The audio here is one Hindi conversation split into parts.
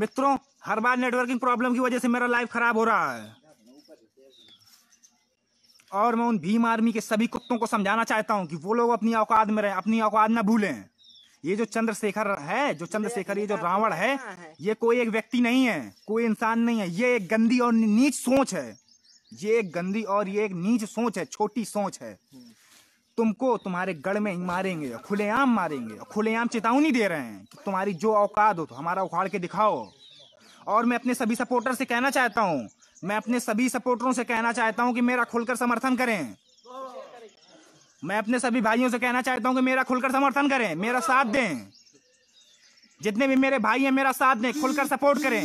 मित्रों हर बार नेटवर्किंग प्रॉब्लम की वजह से मेरा लाइफ खराब हो रहा है और मैं उन भीम आर्मी के सभी कुत्तों को समझाना चाहता हूँ कि वो लोग अपनी औकात में रहें अपनी औकात ना भूलें ये जो चंद्रशेखर है जो चंद्रशेखर ये जो रावण है ये कोई एक व्यक्ति नहीं है कोई इंसान नहीं है ये एक गंदी और नीच सोच है ये एक गंदी और ये एक नीच सोच है छोटी सोच है तुमको तुम्हारे गढ़ में ही मारेंगे खुलेआम मारेंगे खुलेआम चेतावनी दे रहे हैं कि तुम्हारी जो औकात हो तो हमारा उखाड़ के दिखाओ और मैं अपने सभी सपोर्टर से कहना चाहता हूँ मैं अपने सभी सपोर्टरों से कहना चाहता हूँ कि मेरा खुलकर समर्थन करें मैं अपने सभी भाइयों से कहना चाहता हूँ कि मेरा खुलकर समर्थन करें मेरा साथ दें जितने भी मेरे भाई हैं मेरा साथ दें खुलकर सपोर्ट करें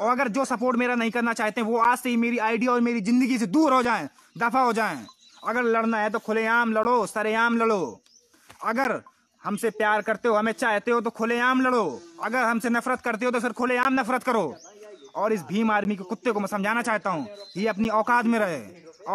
और अगर जो सपोर्ट मेरा नहीं करना चाहते वो आज से ही मेरी आइडिया और मेरी जिंदगी से दूर हो जाएं दफा हो जाएं अगर लड़ना है तो खुलेआम लड़ो सरेआम लड़ो अगर हमसे प्यार करते हो हमें चाहते हो तो खुलेआम लड़ो अगर हमसे नफरत करते हो तो फिर खुलेआम नफरत करो और इस भीम आर्मी के कुत्ते को मैं समझाना चाहता हूँ ये अपनी औकात में रहे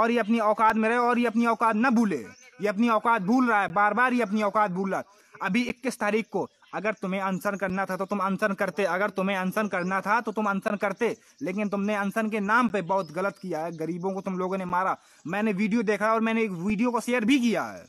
और ये अपनी औकात में रहे और ये अपनी औकात न भूले ये अपनी औकात भूल रहा है बार बार ये अपनी औकात भूल रहा है अभी इक्कीस तारीख को अगर तुम्हें अनशन करना था तो तुम अनशन करते अगर तुम्हें अनशन करना था तो तुम अनशन करते लेकिन तुमने अनशन के नाम पे बहुत गलत किया है गरीबों को तुम लोगों ने मारा मैंने वीडियो देखा और मैंने एक वीडियो को शेयर भी किया है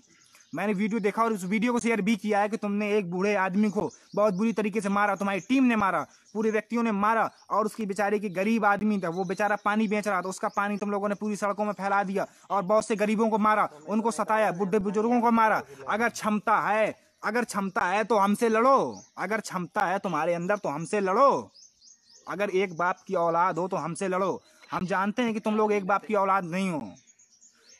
मैंने वीडियो देखा और उस वीडियो को शेयर भी किया है कि तुमने एक बूढ़े आदमी को बहुत बुरी तरीके से मारा तुम्हारी टीम ने मारा पूरे व्यक्तियों ने मारा और उसकी बेचारे की गरीब आदमी था वो बेचारा पानी बेच रहा था उसका पानी तुम लोगों ने पूरी सड़कों में फैला दिया और बहुत से गरीबों को मारा उनको सताया बुढ़े बुजुर्गों को मारा अगर क्षमता है अगर क्षमता है तो हमसे लड़ो अगर क्षमता है तुम्हारे अंदर तो हमसे लड़ो अगर एक बाप की औलाद हो तो हमसे लड़ो हम जानते हैं कि तुम लोग एक बाप की औलाद नहीं हो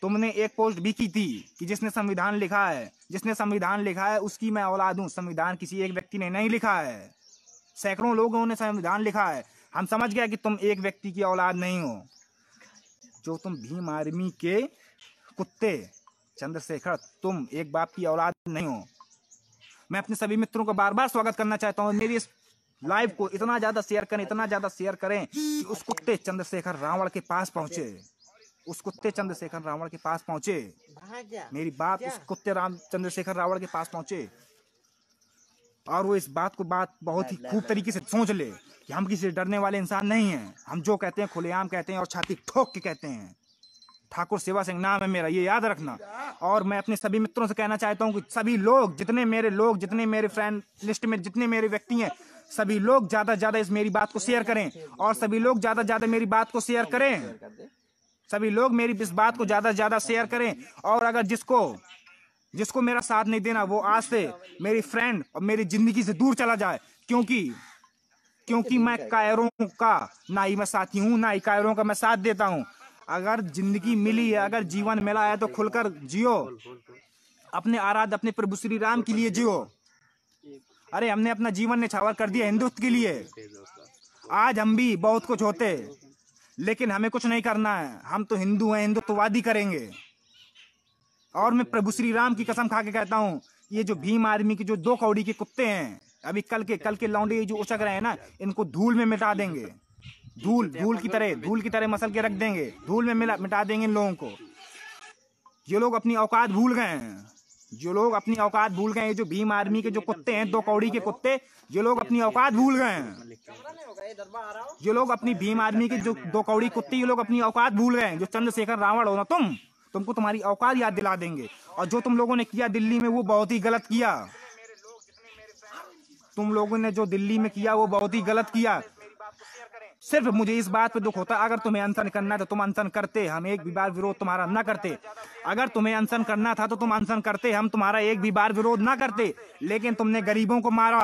तुमने एक पोस्ट भी की थी कि जिसने संविधान लिखा है जिसने संविधान लिखा है उसकी मैं औलाद हूँ संविधान किसी एक व्यक्ति ने नहीं लिखा है सैकड़ों लोगों ने संविधान लिखा है हम समझ गया कि तुम एक व्यक्ति की औलाद नहीं हो जो तुम भीम आर्मी के कुत्ते चंद्रशेखर तुम एक बाप की औलाद नहीं हो मैं अपने सभी मित्रों का बार बार स्वागत करना चाहता हूँ मेरी इस लाइव को इतना ज्यादा शेयर करें इतना ज्यादा शेयर करें कि उस कुत्ते चंद्रशेखर रावण के पास पहुंचे उस कुत्ते चंद्रशेखर रावण के पास पहुंचे मेरी बात उस कुत्ते राम चंद्रशेखर रावण के पास पहुंचे और वो इस बात को बात बहुत ही खूब तरीके से सोच ले कि हम किसी डरने वाले इंसान नहीं हैं हम जो कहते हैं खुलेआम कहते हैं और छाती ठोक के कहते हैं ठाकुर सेवा सिंह नाम है मेरा ये याद रखना और मैं अपने सभी मित्रों से कहना चाहता हूँ कि सभी लोग जितने मेरे लोग जितने मेरे फ्रेंड लिस्ट में जितने मेरे व्यक्ति हैं सभी लोग ज़्यादा ज़्यादा इस मेरी बात को शेयर करें और सभी लोग ज़्यादा ज़्यादा मेरी बात को शेयर करें सभी लोग मेरी इस बात को ज़्यादा से ज़्यादा शेयर करें और अगर जिसको जिसको मेरा साथ नहीं देना वो आज से मेरी फ्रेंड और मेरी ज़िंदगी से दूर चला जाए क्योंकि क्योंकि मैं कायरों का ना ही मैं साथी हूँ ना ही कायरों का मैं साथ देता हूँ अगर जिंदगी मिली है अगर जीवन मिला है तो खुलकर जियो अपने आराध अपने प्रभु श्री राम के लिए जियो अरे हमने अपना जीवन निछावर कर दिया हिंदुत्व के लिए आज हम भी बहुत कुछ होते लेकिन हमें कुछ नहीं करना है हम तो हिंदू हैं हिंदुत्ववादी करेंगे और मैं प्रभु श्री राम की कसम खा के कहता हूँ ये जो भीम आदमी के जो दो कौड़ी के कुत्ते हैं अभी कल के कल के लौंडे जो उचक रहे हैं ना इनको धूल में मिटा देंगे धूल धूल की तरह धूल की तरह मसल के रख देंगे धूल में मिला मिटा देंगे इन लोगों को ये लोग अपनी औकात भूल गए हैं जो लोग अपनी औकात भूल गए हैं जो भीम आर्मी के जो कुत्ते हैं दो कौड़ी के कुत्ते ये लोग अपनी औकात भूल गए हैं ये लोग अपनी भीम आर्मी के जो दो कौड़ी कुत्ते ये लोग अपनी औकात भूल गए हैं जो चंद्रशेखर रावण हो ना तुम तुमको तुम्हारी औकात याद दिला देंगे और जो तुम लोगों ने किया दिल्ली में वो बहुत ही गलत किया तुम लोगों ने जो दिल्ली में किया वो बहुत ही गलत किया सिर्फ मुझे इस बात पे दुख होता अगर तुम्हें अनशन करना है तो तुम अनशन करते हम एक भी बार विरोध तुम्हारा ना करते अगर तुम्हें अनशन करना था तो तुम अनशन करते हम तुम्हारा एक भी बार विरोध ना करते लेकिन तुमने गरीबों को मारा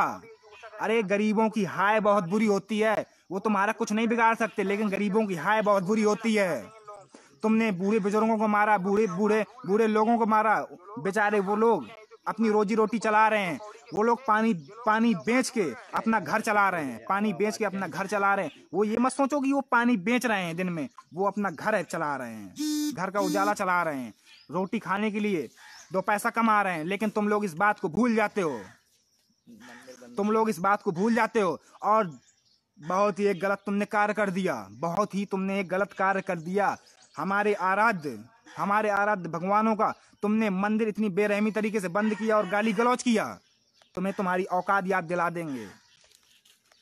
अरे गरीबों की हाय बहुत बुरी होती है वो तुम्हारा कुछ नहीं बिगाड़ सकते लेकिन गरीबों की हाय बहुत बुरी होती है तुमने बूढ़े बुजुर्गों को मारा बूढ़े बूढ़े बूढ़े लोगों को मारा बेचारे वो लोग अपनी रोजी रोटी चला रहे हैं वो लोग पानी पानी बेच के अपना घर चला रहे हैं पानी बेच के अपना घर चला रहे हैं वो ये मत सोचो कि वो पानी बेच रहे हैं दिन में वो अपना घर चला रहे हैं घर का उजाला चला रहे हैं रोटी खाने के लिए दो पैसा कमा रहे हैं लेकिन तुम लोग इस बात को भूल जाते हो तुम लोग इस बात को भूल जाते हो और बहुत ही एक गलत तुमने कार्य कर दिया बहुत ही तुमने एक गलत कार्य कर दिया हमारे आराध्य हमारे आराध्य भगवानों का तुमने मंदिर इतनी बेरहमी तरीके से बंद किया और गाली गलौज किया तुम्हें तुम्हारी औकात याद दिला देंगे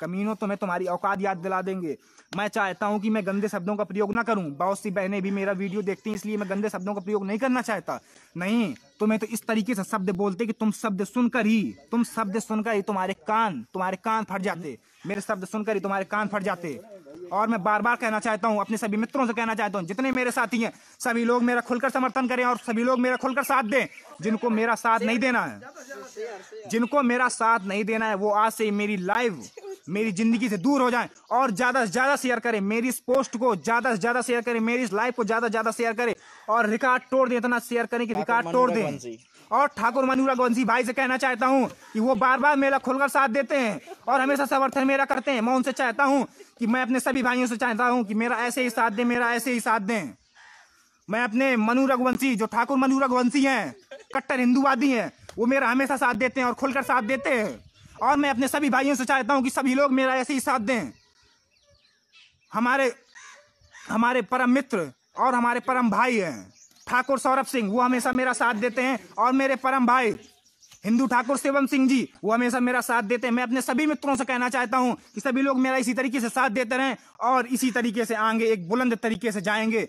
कमीनों तुम्हें तुम्हारी औकात याद दिला देंगे मैं चाहता हूं कि मैं गंदे शब्दों का प्रयोग ना करूं बहुत सी बहनें भी मेरा वीडियो देखती हैं इसलिए मैं गंदे शब्दों का प्रयोग नहीं करना चाहता नहीं तुम्हें तो इस तरीके से शब्द बोलते कि तुम शब्द सुनकर ही तुम शब्द सुनकर ही तुम्हारे कान तुम्हारे कान फट जाते मेरे शब्द सुनकर ही तुम्हारे कान फट जाते और मैं बार बार कहना चाहता हूँ अपने सभी मित्रों से कहना चाहता हूँ जितने मेरे साथी हैं सभी लोग मेरा खुलकर समर्थन करें और सभी लोग मेरा खुलकर साथ दें जिनको मेरा साथ नहीं देना है जिनको मेरा साथ नहीं देना है वो आज से मेरी लाइव मेरी जिंदगी से दूर हो जाए और ज़्यादा से ज़्यादा शेयर करें मेरी इस पोस्ट को ज़्यादा से ज़्यादा शेयर करें मेरी इस लाइव को ज़्यादा से ज़्यादा शेयर करें और रिकॉर्ड तोड़ दें इतना शेयर करें कि रिकॉर्ड तोड़ दें और ठाकुर मनुरा गोंसी भाई से कहना चाहता हूँ कि वो बार बार मेरा खुलकर साथ देते हैं और हमेशा समर्थन मेरा करते हैं मैं उनसे चाहता हूँ कि मैं अपने सभी भाइयों से चाहता हूँ कि मेरा ऐसे ही साथ दें मेरा ऐसे ही साथ दें मैं अपने मनु रघुवंशी जो ठाकुर मनु रघुवंशी हैं कट्टर हिंदूवादी हैं वो मेरा हमेशा साथ देते हैं और खुलकर साथ देते हैं और मैं अपने सभी भाइयों से चाहता हूँ कि सभी लोग मेरा ऐसे ही साथ दें हमारे हमारे परम मित्र और हमारे परम भाई हैं ठाकुर सौरभ सिंह वो हमेशा मेरा साथ देते हैं और मेरे परम भाई हिंदू ठाकुर शिवम सिंह जी वो हमेशा मेरा साथ देते हैं मैं अपने सभी मित्रों से कहना चाहता हूं कि सभी लोग मेरा इसी तरीके से साथ देते रहें और इसी तरीके से आएंगे एक बुलंद तरीके से जाएंगे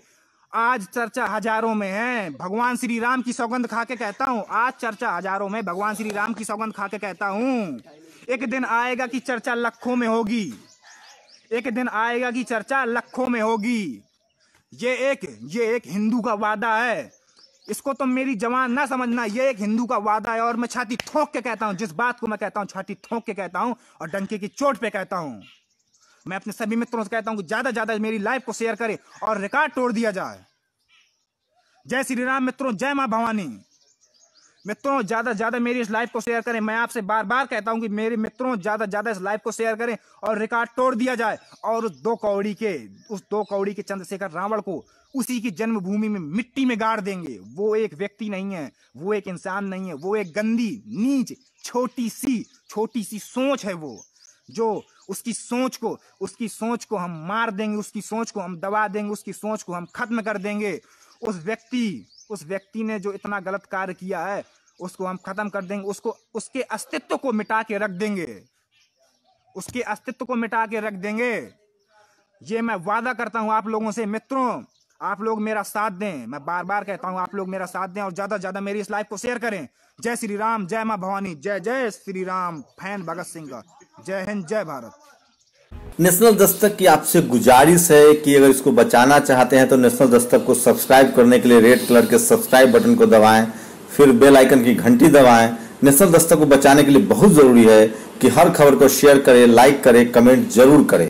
आज चर्चा हजारों में है भगवान श्री राम की सौगंध खा के कहता हूँ आज चर्चा हजारों में भगवान श्री राम की सौगंध खा के कहता हूँ एक दिन आएगा कि चर्चा लखों में होगी एक दिन आएगा कि चर्चा लखों में होगी ये एक ये एक हिंदू का वादा है इसको तुम तो मेरी जवान ना समझना ये एक हिंदू का वादा है और मैं छाती ठोंक के कहता हूँ जिस बात को मैं कहता हूँ छाती ठोंक के कहता हूँ और डंके की चोट पे कहता हूँ मैं अपने सभी मित्रों से कहता हूँ कि ज़्यादा ज़्यादा मेरी लाइफ को शेयर करें और रिकॉर्ड तोड़ दिया जाए जय श्री राम मित्रों जय माँ भवानी मित्रों ज़्यादा ज़्यादा मेरी इस लाइफ को शेयर करें मैं आपसे बार बार कहता हूँ कि मेरे मित्रों ज़्यादा ज़्यादा इस लाइफ को शेयर करें और रिकॉर्ड तोड़ दिया जाए और उस दो कौड़ी के उस दो कौड़ी के चंद्रशेखर रावण को उसी की जन्मभूमि में मिट्टी में गाड़ देंगे वो एक व्यक्ति नहीं है वो एक इंसान नहीं है वो एक गंदी नीच छोटी सी छोटी सी सोच है वो जो उसकी सोच को उसकी सोच को हम मार देंगे उसकी सोच को हम दबा देंगे उसकी सोच को हम खत्म कर देंगे उस व्यक्ति उस व्यक्ति ने जो इतना गलत कार्य किया है उसको हम खत्म कर देंगे उसको उसके अस्तित्व को मिटा के रख देंगे उसके अस्तित्व को मिटा के रख देंगे ये मैं वादा करता हूँ आप लोगों से मित्रों आप लोग मेरा साथ दें मैं बार बार कहता हूँ आप लोग मेरा साथ दें और ज़्यादा से ज़्यादा मेरी इस लाइफ को शेयर करें जय श्री राम जय माँ भवानी जय जय श्री राम फैन भगत सिंह का जय हिंद जय भारत नेशनल दस्तक की आपसे गुजारिश है कि अगर इसको बचाना चाहते हैं तो नेशनल दस्तक को सब्सक्राइब करने के लिए रेड कलर के सब्सक्राइब बटन को दबाएं फिर बेल आइकन की घंटी दबाएं नेशनल दस्तक को बचाने के लिए बहुत ज़रूरी है कि हर खबर को शेयर करें लाइक करें कमेंट जरूर करें